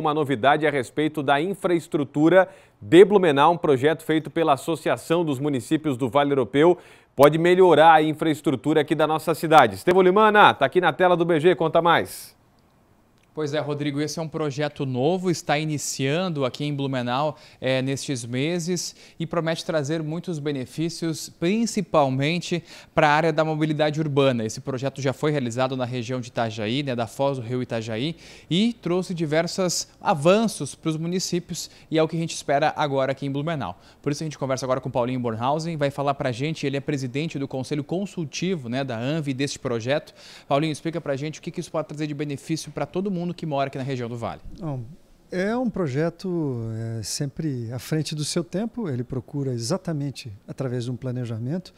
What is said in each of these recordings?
Uma novidade a respeito da infraestrutura de Blumenau, um projeto feito pela Associação dos Municípios do Vale Europeu, pode melhorar a infraestrutura aqui da nossa cidade. Estevão Limana, está aqui na tela do BG, conta mais. Pois é, Rodrigo, esse é um projeto novo, está iniciando aqui em Blumenau é, nestes meses e promete trazer muitos benefícios, principalmente para a área da mobilidade urbana. Esse projeto já foi realizado na região de Itajaí, né, da Foz do Rio Itajaí, e trouxe diversos avanços para os municípios e é o que a gente espera agora aqui em Blumenau. Por isso a gente conversa agora com Paulinho Bornhausen, vai falar para a gente, ele é presidente do Conselho Consultivo né, da ANV deste projeto. Paulinho, explica para a gente o que, que isso pode trazer de benefício para todo mundo mundo que mora aqui na região do Vale? é um projeto é, sempre à frente do seu tempo, ele procura exatamente através de um planejamento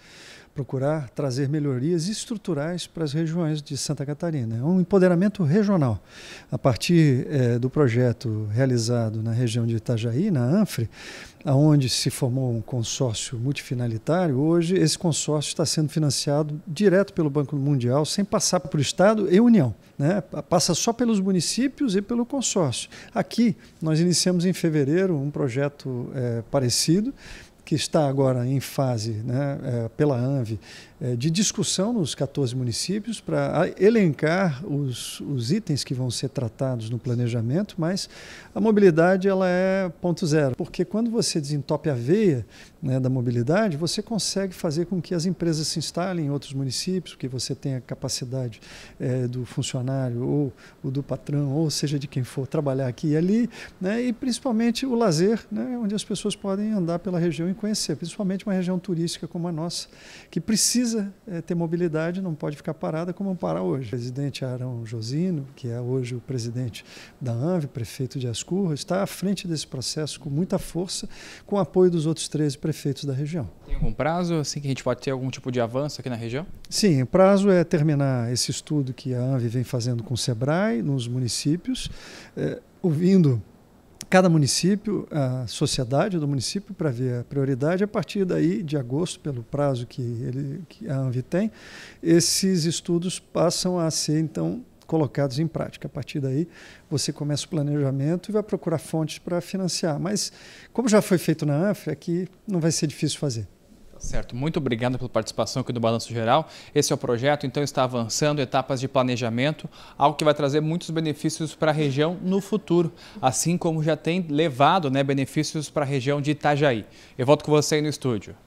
procurar trazer melhorias estruturais para as regiões de Santa Catarina. É um empoderamento regional. A partir é, do projeto realizado na região de Itajaí, na ANFRE, aonde se formou um consórcio multifinalitário, hoje esse consórcio está sendo financiado direto pelo Banco Mundial, sem passar por Estado e União. Né? Passa só pelos municípios e pelo consórcio. Aqui, nós iniciamos em fevereiro um projeto é, parecido, que está agora em fase né, é, pela ANVI é, de discussão nos 14 municípios para elencar os, os, itens que vão ser tratados no planejamento, mas a mobilidade ela é ponto zero, porque quando você desentope a veia né, da mobilidade, você consegue fazer com que as empresas se instalem em outros municípios, que você tenha capacidade é, do funcionário ou, ou, do patrão, ou seja de quem for, trabalhar aqui e ali, né, e principalmente o lazer, né, onde as pessoas podem andar pela região conhecer, principalmente uma região turística como a nossa, que precisa é, ter mobilidade, não pode ficar parada como para hoje. O presidente Arão Josino, que é hoje o presidente da ANV, prefeito de Ascurra, está à frente desse processo com muita força, com o apoio dos outros 13 prefeitos da região. Tem algum prazo, assim, que a gente pode ter algum tipo de avanço aqui na região? Sim, o prazo é terminar esse estudo que a ANV vem fazendo com o SEBRAE, nos municípios, é, ouvindo cada município, a sociedade do município, para ver a prioridade. A partir daí, de agosto, pelo prazo que, ele, que a ANVI tem, esses estudos passam a ser, então, colocados em prática. A partir daí, você começa o planejamento e vai procurar fontes para financiar. Mas, como já foi feito na ANFRE, é aqui não vai ser difícil fazer. Certo, muito obrigado pela participação aqui do Balanço Geral. Esse é o projeto, então está avançando etapas de planejamento, algo que vai trazer muitos benefícios para a região no futuro, assim como já tem levado né, benefícios para a região de Itajaí. Eu volto com você aí no estúdio.